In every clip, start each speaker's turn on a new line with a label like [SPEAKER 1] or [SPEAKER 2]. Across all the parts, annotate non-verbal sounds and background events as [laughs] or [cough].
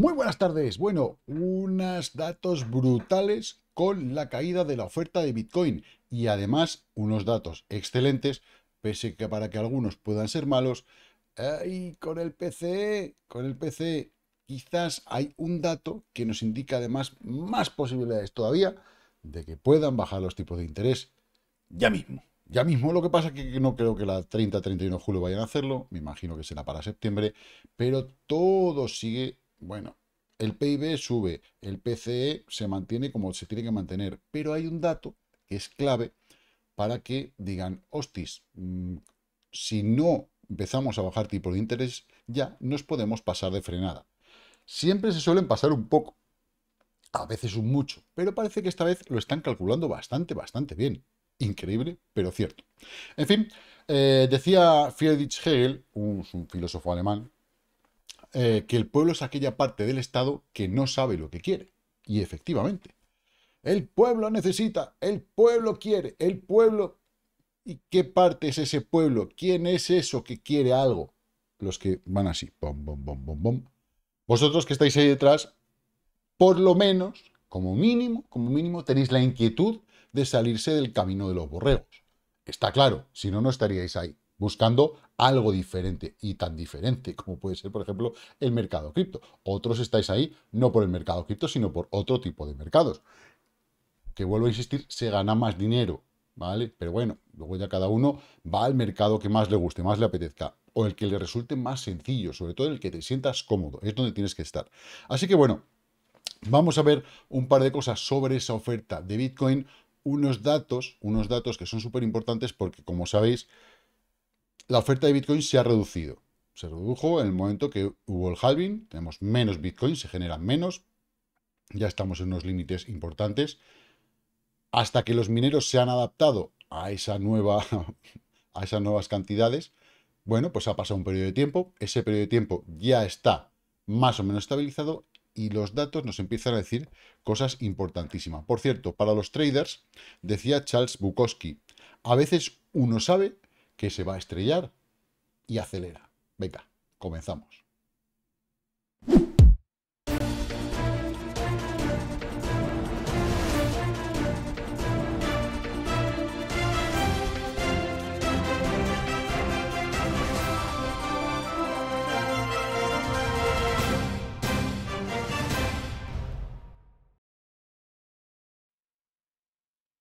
[SPEAKER 1] Muy buenas tardes. Bueno, unas datos brutales con la caída de la oferta de Bitcoin y además unos datos excelentes, pese que para que algunos puedan ser malos. Y con el PC con el PC, quizás hay un dato que nos indica además más posibilidades todavía de que puedan bajar los tipos de interés ya mismo. Ya mismo, lo que pasa es que no creo que la 30-31 de julio vayan a hacerlo, me imagino que será para septiembre, pero todo sigue bueno, el PIB sube, el PCE se mantiene como se tiene que mantener, pero hay un dato que es clave para que digan, hostis, mm, si no empezamos a bajar tipo de interés, ya nos podemos pasar de frenada. Siempre se suelen pasar un poco, a veces un mucho, pero parece que esta vez lo están calculando bastante, bastante bien. Increíble, pero cierto. En fin, eh, decía Friedrich Hegel, un filósofo alemán, eh, que el pueblo es aquella parte del Estado que no sabe lo que quiere. Y efectivamente, el pueblo necesita, el pueblo quiere, el pueblo... ¿Y qué parte es ese pueblo? ¿Quién es eso que quiere algo? Los que van así, bom, bom, bom, bom, bom. Vosotros que estáis ahí detrás, por lo menos, como mínimo, como mínimo, tenéis la inquietud de salirse del camino de los borregos. Está claro, si no, no estaríais ahí buscando algo diferente y tan diferente como puede ser, por ejemplo, el mercado cripto. Otros estáis ahí no por el mercado cripto, sino por otro tipo de mercados. Que vuelvo a insistir, se gana más dinero, ¿vale? Pero bueno, luego ya cada uno va al mercado que más le guste, más le apetezca, o el que le resulte más sencillo, sobre todo el que te sientas cómodo, es donde tienes que estar. Así que bueno, vamos a ver un par de cosas sobre esa oferta de Bitcoin, unos datos, unos datos que son súper importantes porque como sabéis, la oferta de Bitcoin se ha reducido. Se redujo en el momento que hubo el halving, tenemos menos Bitcoin, se generan menos, ya estamos en unos límites importantes. Hasta que los mineros se han adaptado a, esa nueva, [laughs] a esas nuevas cantidades, bueno, pues ha pasado un periodo de tiempo, ese periodo de tiempo ya está más o menos estabilizado y los datos nos empiezan a decir cosas importantísimas. Por cierto, para los traders, decía Charles Bukowski, a veces uno sabe que se va a estrellar y acelera. Venga, comenzamos.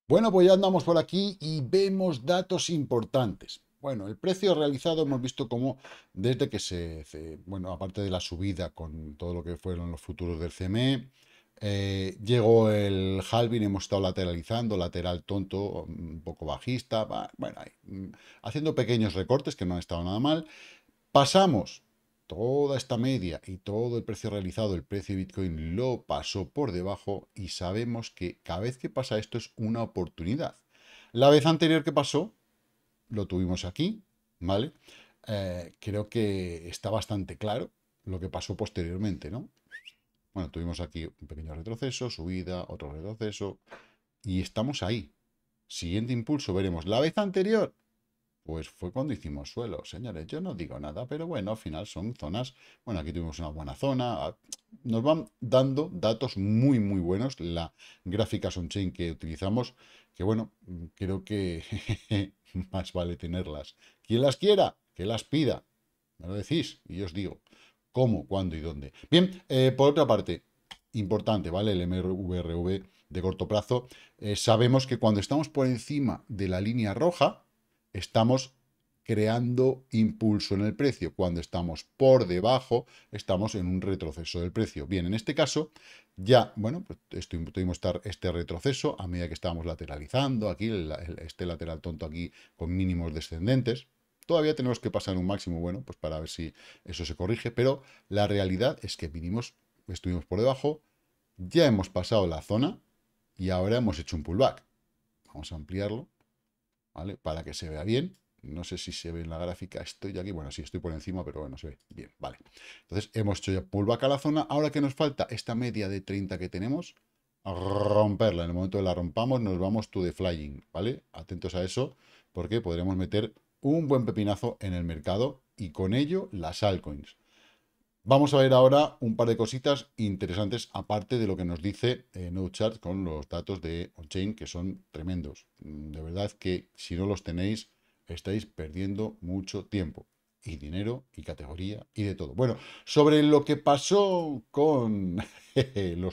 [SPEAKER 1] Bueno, pues ya andamos por aquí y vemos datos importantes. Bueno, el precio realizado hemos visto cómo desde que se, bueno, aparte de la subida con todo lo que fueron los futuros del CME, eh, llegó el halving, hemos estado lateralizando, lateral tonto, un poco bajista, bueno, mm, haciendo pequeños recortes que no han estado nada mal. Pasamos toda esta media y todo el precio realizado, el precio de Bitcoin lo pasó por debajo y sabemos que cada vez que pasa esto es una oportunidad. La vez anterior que pasó, lo tuvimos aquí, ¿vale? Eh, creo que está bastante claro lo que pasó posteriormente, ¿no? Bueno, tuvimos aquí un pequeño retroceso, subida, otro retroceso, y estamos ahí. Siguiente impulso, veremos. La vez anterior pues fue cuando hicimos suelo. Señores, yo no digo nada, pero bueno, al final son zonas, bueno, aquí tuvimos una buena zona, ah, nos van dando datos muy, muy buenos. La gráfica son chain que utilizamos, que bueno, creo que [laughs] más vale tenerlas. Quien las quiera, que las pida, me lo decís y yo os digo cómo, cuándo y dónde. Bien, eh, por otra parte, importante, ¿vale? El MRV de corto plazo. Eh, sabemos que cuando estamos por encima de la línea roja, estamos creando impulso en el precio. Cuando estamos por debajo, estamos en un retroceso del precio. Bien, en este caso, ya, bueno, pues tuvimos este retroceso a medida que estábamos lateralizando, aquí, este lateral tonto aquí con mínimos descendentes. Todavía tenemos que pasar un máximo, bueno, pues para ver si eso se corrige, pero la realidad es que vinimos, estuvimos por debajo, ya hemos pasado la zona y ahora hemos hecho un pullback. Vamos a ampliarlo para que se vea bien. No sé si se ve en la gráfica, estoy aquí, bueno, sí, estoy por encima, pero bueno, se ve bien, vale. Entonces, hemos hecho ya pullback a la zona. Ahora que nos falta esta media de 30 que tenemos, romperla. En el momento de la rompamos, nos vamos to the flying, ¿vale? Atentos a eso, porque podremos meter un buen pepinazo en el mercado y con ello las altcoins. Vamos a ver ahora un par de cositas interesantes, aparte de lo que nos dice eh, con los datos de OnChain, que son tremendos. Mm, de verdad que si no los tenéis, estáis perdiendo mucho tiempo y dinero y categoría y de todo. Bueno, sobre lo que pasó con [laughs] el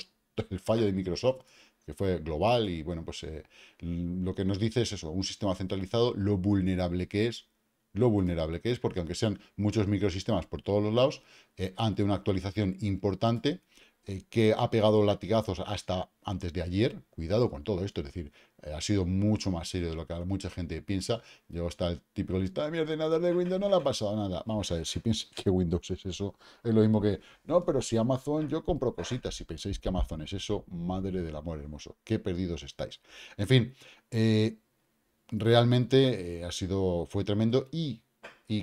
[SPEAKER 1] fallo de Microsoft, que fue global y bueno, pues eh, lo que nos dice es eso, un sistema centralizado, lo vulnerable que es, lo vulnerable que es, porque aunque sean muchos microsistemas por todos los lados, eh, ante una actualización importante eh, que ha pegado latigazos hasta antes de ayer, cuidado con todo esto, es decir, eh, ha sido mucho más serio de lo que mucha gente piensa, yo hasta el típico lista de mi ordenador de Windows no le ha pasado nada, vamos a ver, si piensas que Windows es eso, es lo mismo que, no, pero si Amazon, yo compro cositas, si pensáis que Amazon es eso, madre del amor hermoso, qué perdidos estáis. En fin, eh, realmente eh, ha sido, fue tremendo y,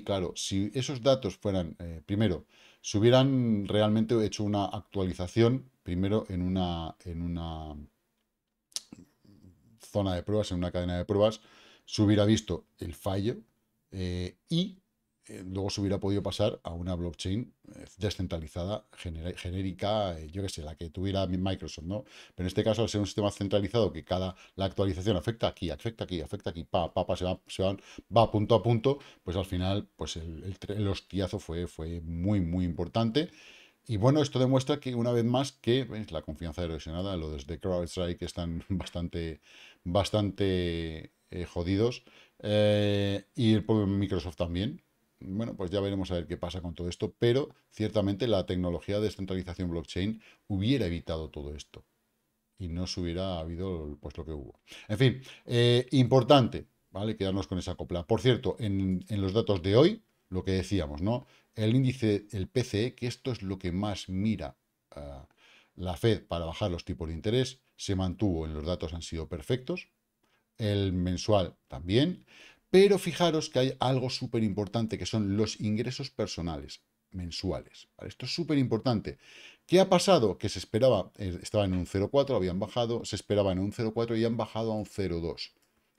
[SPEAKER 1] claro, si esos datos fueran, eh, primero, si hubieran realmente hecho una actualización, primero en una, en una zona de pruebas, en una cadena de pruebas, se hubiera visto el fallo eh, y eh, luego se hubiera podido pasar a una blockchain eh, descentralizada, genérica, eh, yo qué sé, la que tuviera Microsoft, ¿no? Pero en este caso, al ser un sistema centralizado que cada la actualización afecta aquí, afecta aquí, afecta aquí, pa, pa, pa, se, va, se van, va punto a punto, pues al final, pues el, hostiazo fue, fue muy, muy importante. Y bueno, esto demuestra que una vez más que la confianza erosionada, lo desde CrowdStrike están [laughs] bastante, bastante jodidos y el Microsoft también bueno, pues ya veremos a ver qué pasa con todo esto, pero ciertamente la tecnología de descentralización blockchain hubiera evitado todo esto y no se hubiera habido pues lo que hubo. En fin, eh, importante, ¿vale? Quedarnos con esa copla. Por cierto, en, los datos de hoy, lo que decíamos, ¿no? El índice, el PCE, que esto es lo que más mira ah, la Fed para bajar los tipos de interés, se mantuvo en los datos, han sido perfectos. El mensual también. Pero fijaros que hay algo súper importante que son los ingresos personales mensuales. Esto es súper importante. ¿Qué ha pasado? Que se esperaba, eh, estaba en un 0,4, habían bajado, se esperaba en un 0,4 y han bajado a un 0,2.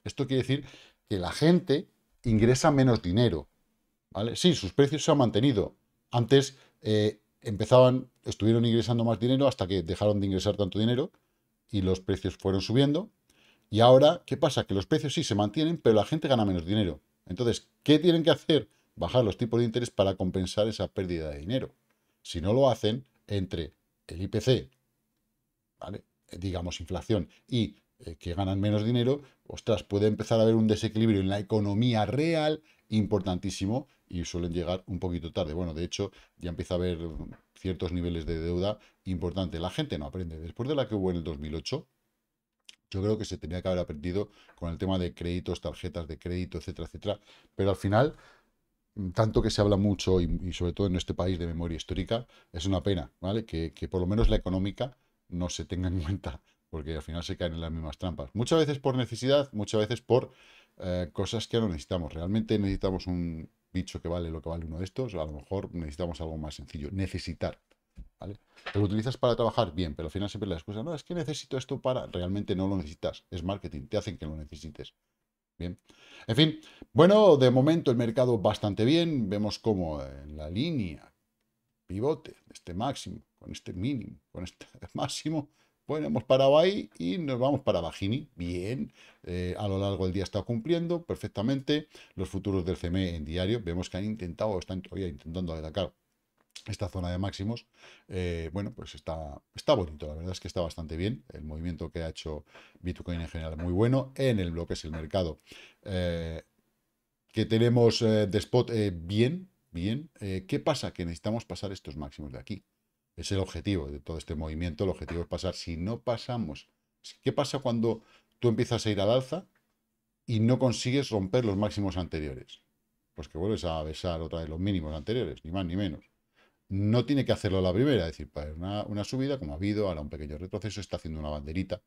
[SPEAKER 1] Esto quiere decir que la gente ingresa menos dinero. ¿vale? Sí, sus precios se han mantenido. Antes eh, empezaban, estuvieron ingresando más dinero hasta que dejaron de ingresar tanto dinero y los precios fueron subiendo y ahora, ¿qué pasa? Que los precios sí se mantienen, pero la gente gana menos dinero. Entonces, ¿qué tienen que hacer? Bajar los tipos de interés para compensar esa pérdida de dinero. Si no lo hacen, entre el IPC, ¿vale? Eh, digamos inflación, y eh, que ganan menos dinero, ostras, puede empezar a haber un desequilibrio en la economía real importantísimo y suelen llegar un poquito tarde. Bueno, de hecho, ya empieza a haber ciertos niveles de deuda importantes. La gente no aprende. Después de la que hubo en el 2008, yo creo que se tenía que haber aprendido con el tema de créditos, tarjetas de crédito, etcétera, etcétera. Pero al final, mm, tanto que se habla mucho y, sobre todo en este país de memoria histórica, es una pena, ¿vale? Que, por lo menos la económica no se tenga en cuenta, porque al final se caen en las mismas trampas. Muchas veces por necesidad, muchas veces por eh, cosas que no necesitamos. Realmente necesitamos un bicho que vale lo que vale uno de estos, o a lo mejor necesitamos algo más sencillo. Necesitar te Lo utilizas para trabajar bien, pero al final siempre la excusa, no, es que necesito esto para, realmente no lo necesitas, es marketing, te hacen que lo necesites. Bien. En fin, bueno, de momento el mercado bastante bien, vemos como en la línea pivote, este máximo, con este mínimo, con este [laughs] máximo, bueno, hemos parado ahí y nos vamos para Bajini. Bien, eh, a lo largo del día está cumpliendo perfectamente los futuros del CME en diario. Vemos que han intentado están todavía intentando atacar esta zona de máximos, eh, bueno, pues está, está bonito, la verdad es que está bastante bien, el movimiento que ha hecho Bitcoin en general muy bueno, en el bloque es el mercado, eh, que tenemos eh, de spot bien, bien, ¿qué pasa? Que necesitamos pasar estos máximos de aquí, es el objetivo de todo este movimiento, el objetivo es pasar, si no pasamos, ¿qué pasa cuando tú empiezas a ir al alza y no consigues romper los máximos anteriores? Pues que vuelves a besar otra vez los mínimos anteriores, ni más ni menos no tiene que hacerlo la primera, es decir, para una, subida, como ha habido, ahora un pequeño retroceso, está haciendo una banderita.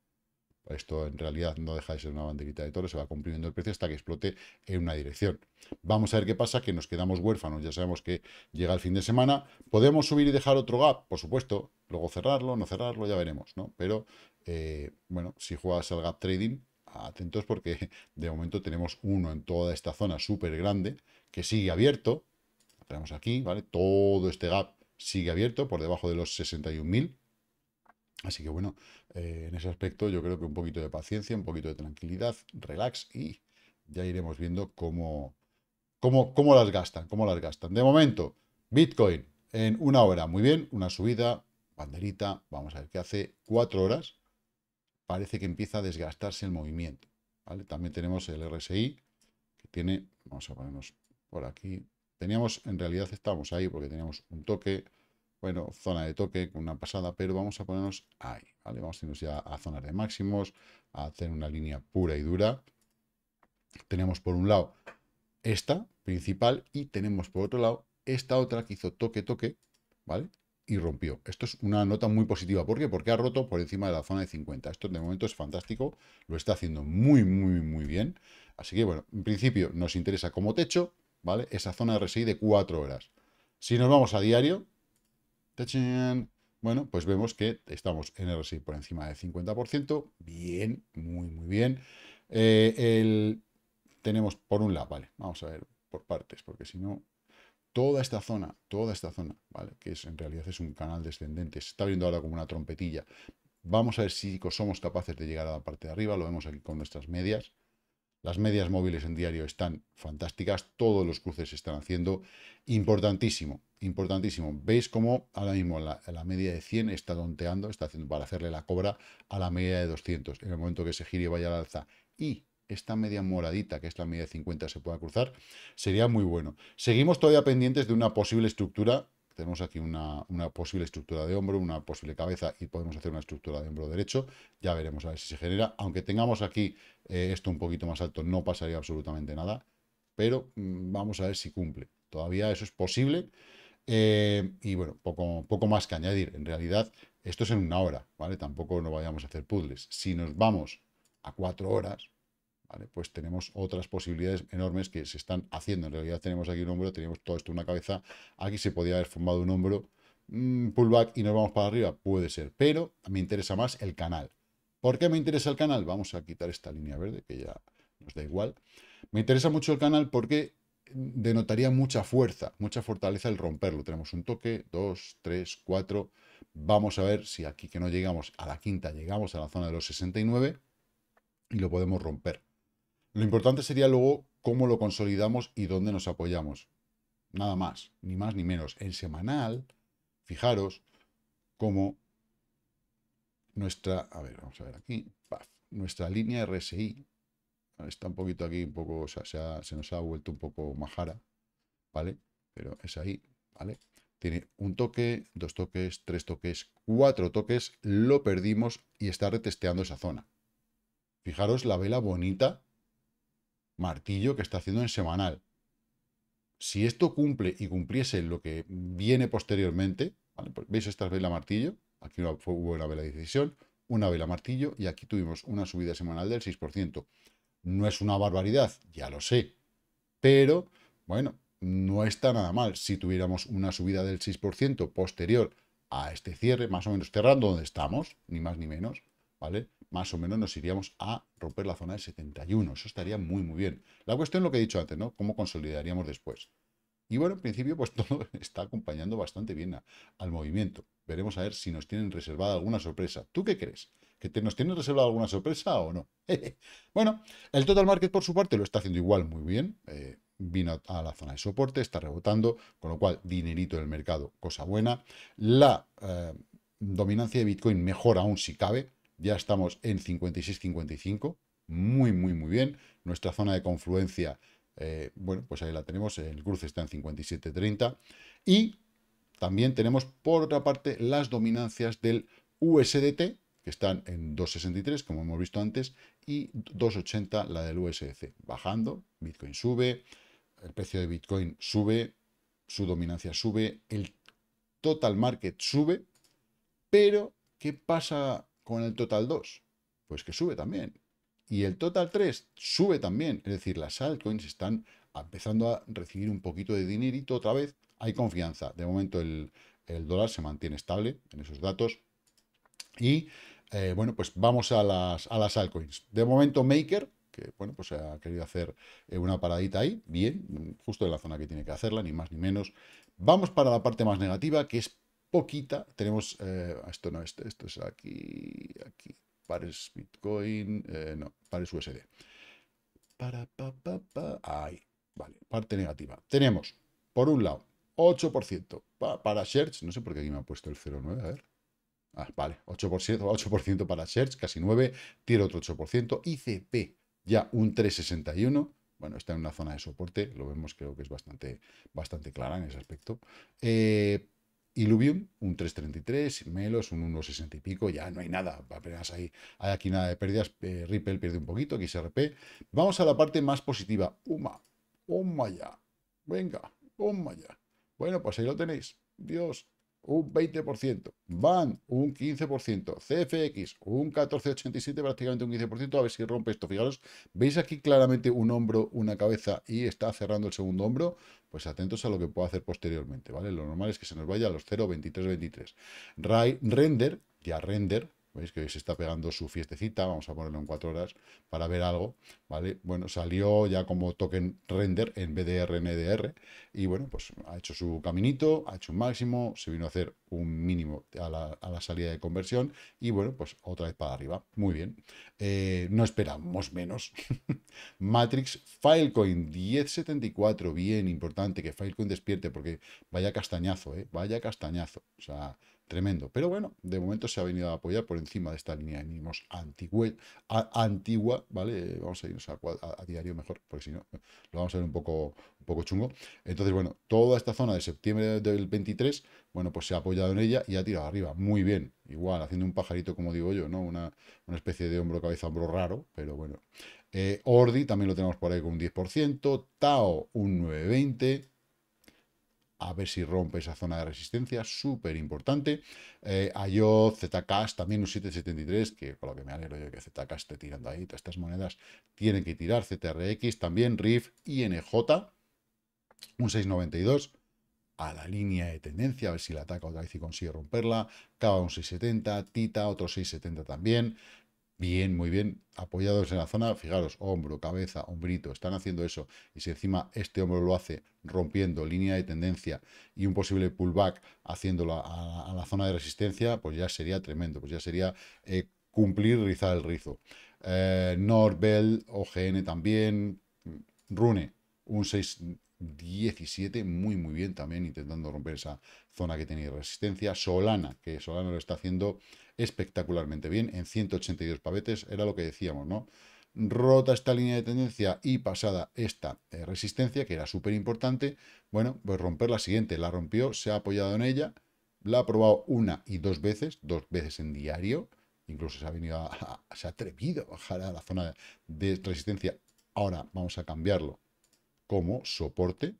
[SPEAKER 1] Esto en realidad no deja de ser una banderita de toro, se va comprimiendo el precio hasta que explote en una dirección. Vamos a ver qué pasa, que nos quedamos huérfanos, ya sabemos que llega el fin de semana. Podemos subir y dejar otro gap, por supuesto, luego cerrarlo, no cerrarlo, ya veremos, ¿no? Pero, eh, bueno, si juegas al gap trading, atentos porque [laughs] de momento tenemos uno en toda esta zona súper grande que sigue abierto, tenemos aquí, ¿vale? Todo este gap sigue abierto por debajo de los 61.000. Así que bueno, eh, en ese aspecto yo creo que un poquito de paciencia, un poquito de tranquilidad, relax y ya iremos viendo cómo, las gastan, cómo las gastan. De momento, Bitcoin en una hora, muy bien, una subida, banderita, vamos a ver que hace, cuatro horas, parece que empieza a desgastarse el movimiento, ¿vale? También tenemos el RSI, que tiene, vamos a ponernos por aquí, teníamos, en realidad estábamos ahí porque teníamos un toque, bueno, zona de toque una pasada, pero vamos a ponernos ahí, ¿vale? Vamos a irnos ya a zonas de máximos, a hacer una línea pura y dura. Tenemos por un lado esta principal y tenemos por otro lado esta otra que hizo toque, toque, ¿vale? Y rompió. Esto es una nota muy positiva. ¿Por qué? Porque ha roto por encima de la zona de 50. Esto de momento es fantástico. Lo está haciendo muy, muy, muy bien. Así que, bueno, en principio nos interesa como techo esa zona RSI de 4 horas. Si nos vamos a diario, bueno, pues vemos que estamos en RSI por encima del 50%, bien, muy, muy bien. Eh, tenemos por un lado, vale, vamos a ver por partes, porque si no, toda esta zona, toda esta zona, ¿vale? Que en realidad es un canal descendente, se está viendo ahora como una trompetilla. Vamos a ver si somos capaces de llegar a la parte de arriba, lo vemos aquí con nuestras medias, las medias móviles en diario están fantásticas, todos los cruces se están haciendo. Importantísimo, importantísimo. Veis cómo ahora mismo la, media de 100 está tonteando, está haciendo para hacerle la cobra a la media de 200. En el momento que se gire y vaya al alza y esta media moradita, que es la media de 50, se pueda cruzar, sería muy bueno. Seguimos todavía pendientes de una posible estructura tenemos aquí una, posible estructura de hombro, una posible cabeza y podemos hacer una estructura de hombro derecho. Ya veremos a ver si se genera. Aunque tengamos aquí eh, esto un poquito más alto, no pasaría absolutamente nada. Pero mm, vamos a ver si cumple. Todavía eso es posible. Eh, y bueno, poco, poco más que añadir. En realidad, esto es en una hora, ¿vale? Tampoco no vayamos a hacer puzzles. Si nos vamos a cuatro horas, ¿vale? Pues tenemos otras posibilidades enormes que se están haciendo. En realidad tenemos aquí un hombro, tenemos todo esto en una cabeza. Aquí se podría haber formado un hombro, mm, pullback y nos vamos para arriba. Puede ser, pero me interesa más el canal. ¿Por qué me interesa el canal? Vamos a quitar esta línea verde que ya nos da igual. Me interesa mucho el canal porque denotaría mucha fuerza, mucha fortaleza el romperlo. Tenemos un toque, dos, tres, cuatro. Vamos a ver si aquí que no llegamos a la quinta, llegamos a la zona de los 69 y lo podemos romper. Lo importante sería luego cómo lo consolidamos y dónde nos apoyamos. Nada más, ni más ni menos. En semanal, fijaros cómo nuestra, a ver, vamos a ver aquí, nuestra línea RSI está un poquito aquí, un poco, o sea, se, se nos ha vuelto un poco majara, ¿vale? Pero es ahí, ¿vale? Tiene un toque, dos toques, tres toques, cuatro toques, lo perdimos y está retesteando esa zona. Fijaros la vela bonita martillo que está haciendo en semanal. Si esto cumple y cumpliese lo que viene posteriormente, pues, ¿veis esta vela martillo? Aquí hubo una vela de decisión, una vela martillo y aquí tuvimos una subida semanal del 6%. No es una barbaridad, ya lo sé, pero bueno, no está nada mal. Si tuviéramos una subida del 6% posterior a este cierre, más o menos cerrando donde estamos, ni más ni menos, ¿vale? Más o menos nos iríamos a romper la zona de 71. Eso estaría muy, muy bien. La cuestión es lo que he dicho antes, ¿no? ¿Cómo consolidaríamos después? Y bueno, en principio, pues [laughs] todo está acompañando bastante bien al movimiento. Veremos a ver si nos tienen reservada alguna sorpresa. ¿Tú qué crees? ¿Que nos tienen reservada alguna sorpresa o no? [laughs] bueno, el total market, por su parte, lo está haciendo igual muy bien. Eh, vino a la zona de soporte, está rebotando, con lo cual dinerito del mercado, cosa buena. La eh, dominancia de Bitcoin mejora aún si cabe, ya estamos en 56.55, muy, muy, muy bien. Nuestra zona de confluencia, eh, bueno, pues ahí la tenemos, el cruce está en 57.30. Y también tenemos, por otra parte, las dominancias del USDT, que están en 2.63, como hemos visto antes, y 2.80 la del USDC. Bajando, Bitcoin sube, el precio de Bitcoin sube, su dominancia sube, el total market sube, pero ¿qué pasa con el total 2? Pues que sube también. Y el total 3 sube también. Es decir, las altcoins están empezando a recibir un poquito de dinerito otra vez. Hay confianza. De momento el, dólar se mantiene estable en esos datos. Y eh, bueno, pues vamos a las, a las altcoins. De momento Maker, que bueno, pues ha querido hacer eh, una paradita ahí, bien, justo en la zona que tiene que hacerla, ni más ni menos. Vamos para la parte más negativa, que es poquita. Tenemos, eh, esto no, este esto es aquí, aquí, pares Bitcoin, eh, no, pares USD. Para, ahí, vale, parte negativa. Tenemos, por un lado, 8% para, search, no sé por qué aquí me ha puesto el 0,9, a ver. Ah, vale, 8%, 8 para search, casi 9, tiene otro 8%, ICP ya un 361, bueno, está en una zona de soporte, lo vemos, creo que es bastante, bastante clara en ese aspecto. Eh, Illuvium, un 3.33, Melos, un 1.60 y pico, ya no hay nada, apenas hay, hay aquí nada de pérdidas, eh, Ripple pierde un poquito, XRP. Vamos a la parte más positiva, UMA, UMA ya, venga, UMA ya. Bueno, pues ahí lo tenéis, Dios, un 20%, Van un 15%, CFX, un 14,87, prácticamente un 15%, a ver si rompe esto, fijaros, veis aquí claramente un hombro, una cabeza y está cerrando el segundo hombro, pues atentos a lo que pueda hacer posteriormente, ¿vale? Lo normal es que se nos vaya a los 0, 23, 23. Render, ya render, veis que se está pegando su fiestecita, vamos a ponerlo en cuatro horas para ver algo, ¿vale? Bueno, salió ya como token render en BDR NDR y bueno, pues ha hecho su caminito, ha hecho un máximo, se vino a hacer un mínimo a la, salida de conversión y bueno, pues otra vez para arriba, muy bien. Eh, no esperamos menos. [laughs] Matrix, Filecoin 1074, bien importante que Filecoin despierte porque vaya castañazo, ¿eh? Vaya castañazo, o sea Tremendo. Pero bueno, de momento se ha venido a apoyar por encima de esta línea de mínimos antigua, antigua ¿vale? Eh, vamos a irnos a, diario mejor, porque si no, lo vamos a ver un poco, un poco chungo. Entonces, bueno, toda esta zona de septiembre del 23, bueno, pues se ha apoyado en ella y ha tirado arriba. Muy bien. Igual, haciendo un pajarito, como digo yo, ¿no? Una, una especie de hombro-cabeza-hombro raro, pero bueno. Eh, Ordi también lo tenemos por ahí con un 10%, Tao un 9,20%, a ver si rompe esa zona de resistencia, súper importante. Eh, ZK, también un 773, que con lo que me alegro yo que ZK esté tirando ahí, todas estas monedas tienen que tirar, CTRX también, RIF, INJ, un 692 a la línea de tendencia, a ver si la ataca otra vez y consigue romperla, Cava un 670, Tita otro 670 también, Bien, muy bien, apoyados en la zona, fijaros, hombro, cabeza, hombrito, están haciendo eso. Y si encima este hombro lo hace rompiendo línea de tendencia y un posible pullback haciéndolo a, la zona de resistencia, pues ya sería tremendo, pues ya sería eh, cumplir, rizar el rizo. Eh, Norbel, OGN también, Rune, un 6, 17, muy muy bien también, intentando romper esa zona que tenía resistencia. Solana, que Solana lo está haciendo espectacularmente bien, en 182 pavetes, era lo que decíamos, ¿no? Rota esta línea de tendencia y pasada esta eh, resistencia, que era súper importante, bueno, pues romper la siguiente, la rompió, se ha apoyado en ella, la ha probado una y dos veces, dos veces en diario, incluso se ha venido a, se ha atrevido a bajar a la zona de resistencia. Ahora vamos a cambiarlo como soporte.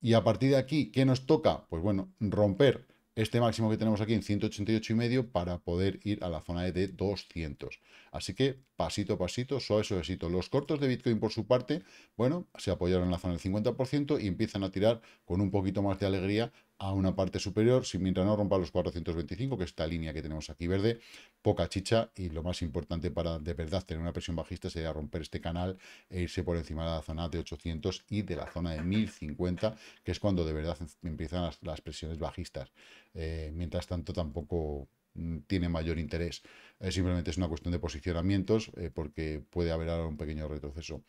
[SPEAKER 1] Y a partir de aquí, ¿qué nos toca? Pues bueno, romper este máximo que tenemos aquí en 188,5 para poder ir a la zona e de 200. Así que pasito a pasito, suave suavecito. Los cortos de Bitcoin por su parte, bueno, se apoyaron en la zona del 50% y empiezan a tirar con un poquito más de alegría a una parte superior, si mientras no rompa los 425, que es esta línea que tenemos aquí verde, poca chicha y lo más importante para de verdad tener una presión bajista sería romper este canal e irse por encima de la zona de 800 y de la zona de 1050, que es cuando de verdad em, empiezan las, presiones bajistas. Eh, mientras tanto tampoco mm, tiene mayor interés. Eh, simplemente es una cuestión de posicionamientos eh, porque puede haber ahora un pequeño retroceso.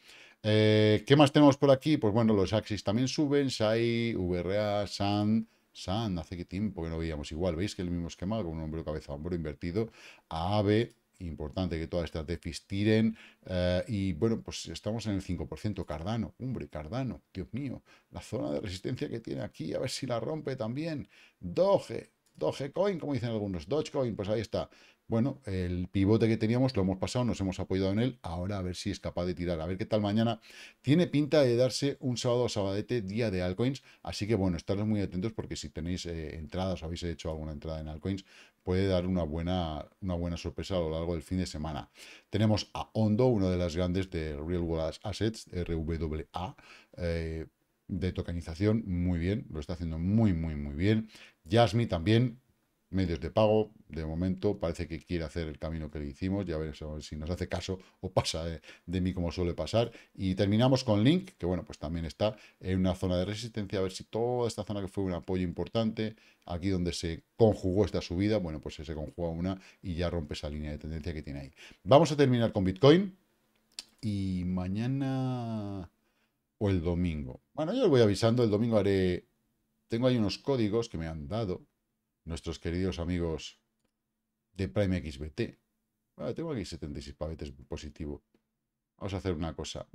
[SPEAKER 1] ¿Qué más tenemos por aquí? Pues bueno, los Axis también suben, SAI, VRA, SAN... Sand, hace tiempo que no veíamos igual. Veis que el mismo esquema, con un hombro cabeza, hombro invertido, a ave importante que todas estas defis tiren. Eh, y bueno, pues estamos en el 5%. Cardano, hombre, Cardano, Dios mío, la zona de resistencia que tiene aquí, a ver si la rompe también. Doge, Dogecoin, como dicen algunos, Dogecoin, pues ahí está. Bueno, el pivote que teníamos lo hemos pasado, nos hemos apoyado en él, ahora a ver si es capaz de tirar, a ver qué tal mañana. Tiene pinta de darse un sábado o sabadete día de altcoins, así que bueno, estaros muy atentos porque si tenéis eh, entradas o habéis hecho alguna entrada en altcoins, puede dar una buena, una buena sorpresa a lo largo del fin de semana. Tenemos a Hondo, una de las grandes de Real World Assets, RWA, eh, de tokenización, muy bien, lo está haciendo muy, muy, muy bien. YASMI también, medios de pago, de momento parece que quiere hacer el camino que le hicimos, ya veremos si nos hace caso o pasa de, mí como suele pasar. Y terminamos con Link, que bueno, pues también está en una zona de resistencia, a ver si toda esta zona que fue un apoyo importante, aquí donde se conjugó esta subida, bueno, pues se conjuga una y ya rompe esa línea de tendencia que tiene ahí. Vamos a terminar con Bitcoin y mañana o el domingo. Bueno, yo os voy avisando, el domingo haré tengo ahí unos códigos que me han dado nuestros queridos amigos de Prime XBT. tengo aquí 76 pavetes positivo. Vamos a hacer una cosa.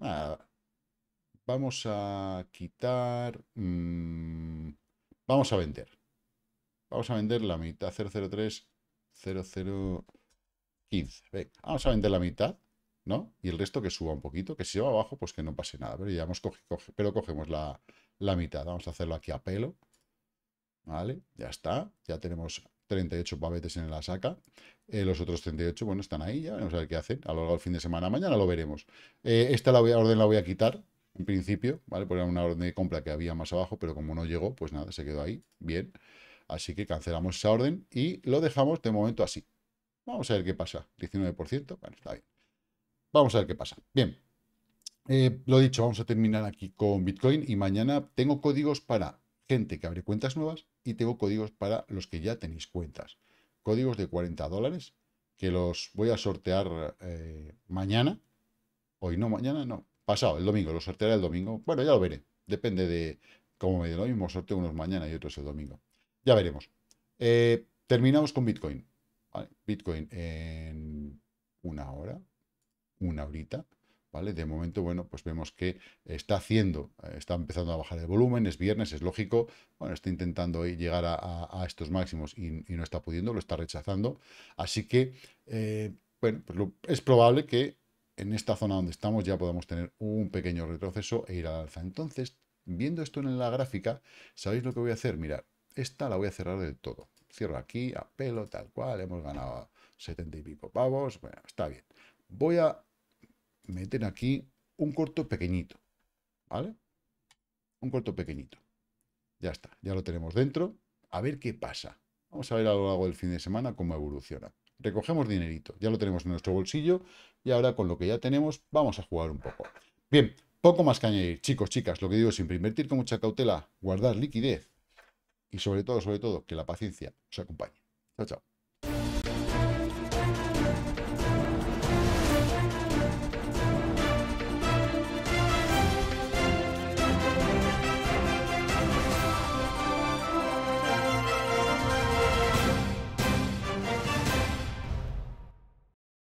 [SPEAKER 1] Vamos a quitar... Mm, vamos a vender. Vamos a vender la mitad. 003, 0015. vamos a vender la mitad. ¿No? Y el resto que suba un poquito. Que si va abajo, pues que no pase nada. Pero ya hemos pero cogemos la, la mitad. Vamos a hacerlo aquí a pelo. ¿Vale? Ya está. Ya tenemos 38 pavetes en la saca. Eh, los otros 38, bueno, están ahí ya. Vamos a ver qué hacen. A lo largo del fin de semana. Mañana lo veremos. Eh, esta la orden la voy a quitar, en principio, ¿vale? poner una orden de compra que había más abajo, pero como no llegó, pues nada, se quedó ahí. Bien. Así que cancelamos esa orden y lo dejamos de momento así. Vamos a ver qué pasa. 19%, bueno, está bien. Vamos a ver qué pasa. Bien, eh, lo dicho, vamos a terminar aquí con Bitcoin y mañana tengo códigos para gente que abre cuentas nuevas y tengo códigos para los que ya tenéis cuentas. Códigos de 40 dólares que los voy a sortear eh, mañana. Hoy no, mañana no. Pasado, el domingo. Los sortearé el domingo. Bueno, ya lo veré. Depende de cómo me dé lo mismo. Sorteo unos mañana y otros el domingo. Ya veremos. Eh, terminamos con Bitcoin. Bitcoin en una hora, una horita. ¿vale? De momento, bueno, pues vemos que está haciendo, eh, está empezando a bajar el volumen, es viernes, es lógico, bueno, está intentando llegar a, estos máximos y, no está pudiendo, lo está rechazando, así que, eh, bueno, pues es probable que en esta zona donde estamos ya podamos tener un pequeño retroceso e ir al alza. Entonces, viendo esto en la gráfica, ¿sabéis lo que voy a hacer? Mirad, esta la voy a cerrar del todo. Cierro aquí, a pelo, tal cual, hemos ganado 70 y pico pavos, bueno, está bien. Voy a Meten aquí un corto pequeñito, ¿vale? Un corto pequeñito. Ya está, ya lo tenemos dentro. A ver qué pasa. Vamos a ver a lo largo del fin de semana cómo evoluciona. Recogemos dinerito, ya lo tenemos en nuestro bolsillo y ahora con lo que ya tenemos vamos a jugar un poco. Bien, poco más que añadir, chicos, chicas, lo que digo es invertir con mucha cautela, guardar liquidez y sobre todo, sobre todo, que la paciencia os acompañe. Chao, chao.